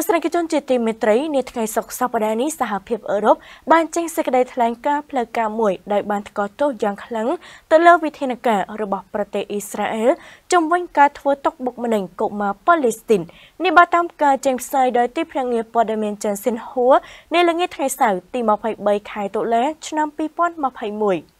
ស្សនិកជនជាទីមេត្រីនាថ្ងៃសុក្រសប្តាហ៍នេះសហភាពអឺរ៉ុបបានចេញសេចក្តីថ្លែងការណ៍ផ្លូវការមួយដោយបានថ្កោលទោសយ៉ាងខ្លាំងទៅលើវិធានការរបស់ប្រទេសអ៊ីស្រាអែលជំវិញការធ្វើទុកបុកម្នេញកុមារប៉ាឡេស្ទីននេះបានតាមការចេញផ្សាយដោយទីភ្នាក់ងារព័ត៌មានចិនស៊ីនហួរនាល្ងាចថ្ងៃសៅរ៍ទី23ខែតុលាឆ្នាំ2021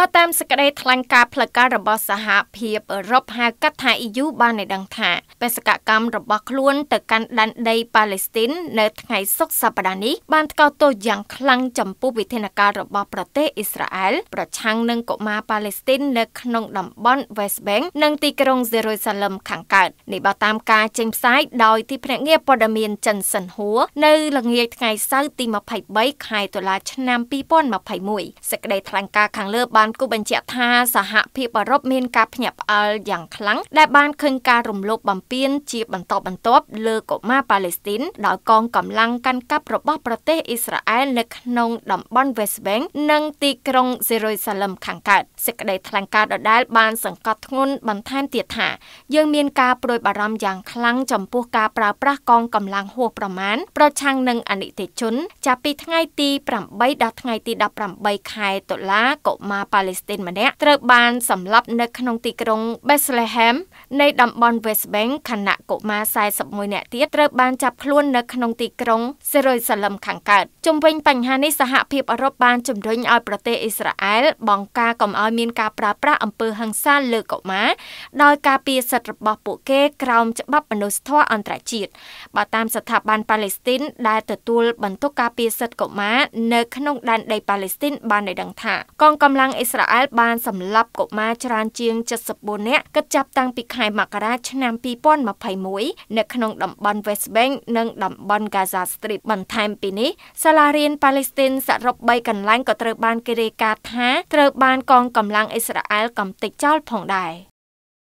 បើតាមសេចក្តីថ្លែងការណ៍ផ្លូវការរបស់សហភាពអឺរ៉ុបហៅកាត់ថា EU បានឲ្យដឹងថាបេសកកម្មរបស់ខ្លួនទៅកាន់ដែនដីប៉ាឡេស្ទីននៅថ្ងៃសុក្រសប្តាហ៍នេះបានថ្កោលទោសយ៉ាងខ្លាំងចំពោះវិធានការរបស់ប្រទេសអ៊ីស្រាអែលប្រឆាំងនឹងកុមារប៉ាឡេស្ទីននៅក្នុងតំបន់ West Bank និងទីក្រុង Jerusalem ខាងកើតនេះបើតាមការចេញផ្សាយដោយទីភ្នាក់ងារព័ត៌មានចិនសិនហួរនៅល្ងាចថ្ងៃសៅរ៍ទី23ខែតុលាឆ្នាំ2021សេចក្តីថ្លែងការណ៍ខាងលើបានបានគូបញ្ជាក់ថាសហភាពអឺរ៉ុបមានការភ្ញាក់ផ្អើលយ៉ាងខ្លាំងដែលបានឃើញការរំលោភបំពានជាបន្តបន្ទាប់លើកុមារប៉ាឡេស្ទីនដោយកងកម្លាំងកាន់កាប់របស់ប្រទេសអ៊ីស្រាអែលនៅក្នុងតំបន់ West Bank និងទីក្រុង Jerusalem ខាងកើតសេចក្តីថ្លែងការណ៍ដដែលបានសង្កត់ធ្ងន់បន្ថែមទៀតថាយើងមានការប្រួយបារម្ភយ៉ាងខ្លាំងចំពោះការប្រើប្រាស់កងកម្លាំងហួសប្រមាណប្រឆាំងនឹងអនិច្ចជន ចាប់ពីថ្ងៃទី8ដល់ថ្ងៃទី18ខែតុលាកុមារប៉ាឡេស្ទីនម្នាក់ត្រូវបានសម្លាប់នៅក្នុងទីក្រុង Bethlehem នៃតំបន់ West Bank ខណៈកុមារ41នាក់ទៀតត្រូវបានចាប់ខ្លួននៅក្នុងទីក្រុង Jerusalem ខាងកើតជុំវិញបញ្ហានេះសហភាពអឺរ៉ុបបានជំរុញឲ្យប្រទេសអ៊ីស្រាអែលបង្ការកុំឲ្យមានការប្រើប្រាស់អំពើហិង្សាលើកុមារដោយការពារសិទ្ធិរបស់ពួកគេក្រោមច្បាប់មនុស្សធម៌អន្តរជាតិបើតាមស្ថាប័នប៉ាឡេស្ទីន ដែលទទួល បន្ទុកការពារសិទ្ធិកុមារនៅក្នុងដែនដីប៉ាឡេស្ទីន បានឲ្យដឹងថាកងកម្លាំងអ៊ីស្រាអែលបានសម្លាប់កុមារច្រើនជាង74នាក់គិតចាប់តាំងពីខែមករាឆ្នាំ2021នៅក្នុងតំបន់ West Bank និងតំបន់ Gaza Strip បន្ថែមពីនេះសាលារៀនប៉ាឡេស្ទីនសរុប3កន្លែងក៏ត្រូវបានគេរាយការណ៍ថាត្រូវ បានកងកម្លាំងអ៊ីស្រាអែលកំទេចចោលផងដែរ